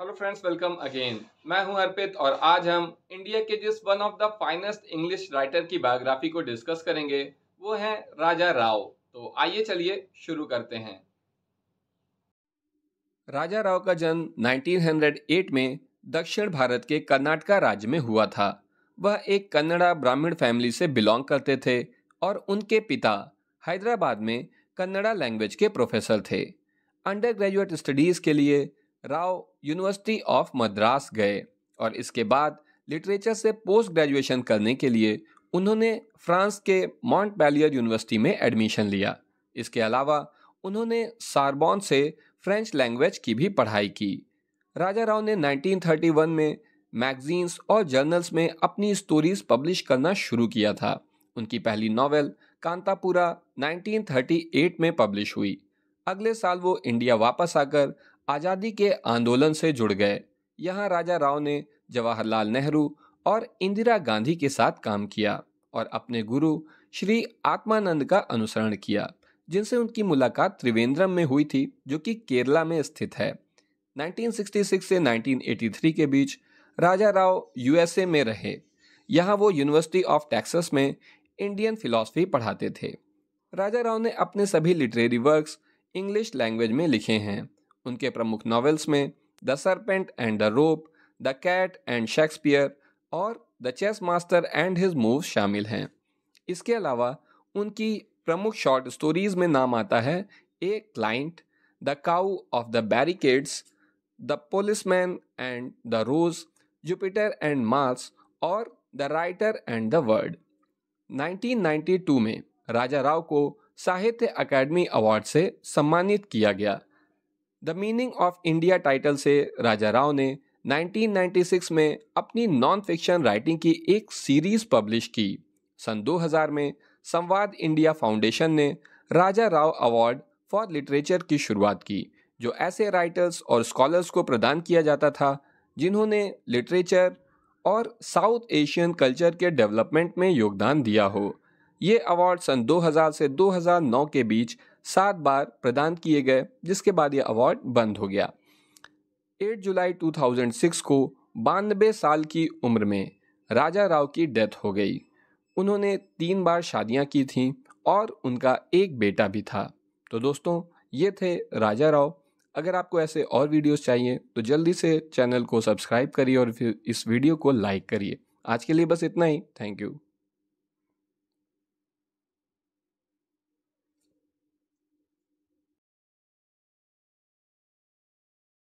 hello friends welcome again मैं हूं अर्पित और आज हम इंडिया के जिस one of the finest English writer की बायोग्राफी को डिस्कस करेंगे वो है राजा राव तो आइए चलिए शुरू करते हैं राजा राव का जन्म 1908 में दक्षिण भारत के कर्नाटका राज्य में हुआ था वह एक कन्नड़ा ब्राह्मण फैमिली से बिलोंग करते थे और उनके पिता हैदराबाद में कन्नड़ा लैंग्वेज के प्रोफेसर थे अंडर ग्रेजुएट स्टडीज़ के लिए राव यूनिवर्सिटी ऑफ मद्रास गए और इसके बाद लिटरेचर से पोस्ट ग्रेजुएशन करने के लिए उन्होंने फ्रांस के मॉन्ट पैलियर यूनिवर्सिटी में एडमिशन लिया इसके अलावा उन्होंने सारबॉन से फ्रेंच लैंग्वेज की भी पढ़ाई की राजा राव ने 1931 में मैगजीन्स और जर्नल्स में अपनी स्टोरीज पब्लिश करना शुरू किया था उनकी पहली नावल कांतापुरा 1938 में पब्लिश हुई अगले साल वो इंडिया वापस आकर आज़ादी के आंदोलन से जुड़ गए यहाँ राजा राव ने जवाहरलाल नेहरू और इंदिरा गांधी के साथ काम किया और अपने गुरु श्री आत्मानंद का अनुसरण किया जिनसे उनकी मुलाकात त्रिवेंद्रम में हुई थी जो कि केरला में स्थित है 1966 से 1983 के बीच राजा राव यूएसए में रहे यहाँ वो यूनिवर्सिटी ऑफ टेक्सास में इंडियन फिलॉसफी पढ़ाते थे राजा राव ने अपने सभी लिटरेरी वर्क्स इंग्लिश लैंग्वेज में लिखे हैं उनके प्रमुख नॉवेल्स में the serpent and the rope the cat and Shakespeare और the chess master and his move शामिल हैं इसके अलावा उनकी प्रमुख शॉर्ट स्टोरीज में नाम आता है a client the cow of the barricades the policeman and the rose Jupiter and Mars और the writer and the world 1992 में राजा राव को साहित्य अकेडमी अवार्ड से सम्मानित किया गया the meaning of India title से राजा राव ने 1996 में अपनी नॉन फिक्शन राइटिंग की एक सीरीज पब्लिश की सन 2000 में संवाद इंडिया फाउंडेशन ने Raja Rao award for literature की शुरुआत की जो ऐसे राइटर्स और स्कॉलर्स को प्रदान किया जाता था जिन्होंने लिटरेचर और साउथ एशियन कल्चर के डेवलपमेंट में योगदान दिया हो ये अवार्ड सन 2000 से 2009 के बीच सात बार प्रदान किए गए जिसके बाद यह अवार्ड बंद हो गया 8 जुलाई 2006 को बानबे साल की उम्र में राजा राव की डेथ हो गई उन्होंने तीन बार शादियां की थीं और उनका एक बेटा भी था तो दोस्तों ये थे राजा राव अगर आपको ऐसे और वीडियोस चाहिए तो जल्दी से चैनल को सब्सक्राइब करिए और फिर इस वीडियो को लाइक करिए आज के लिए बस इतना ही थैंक यू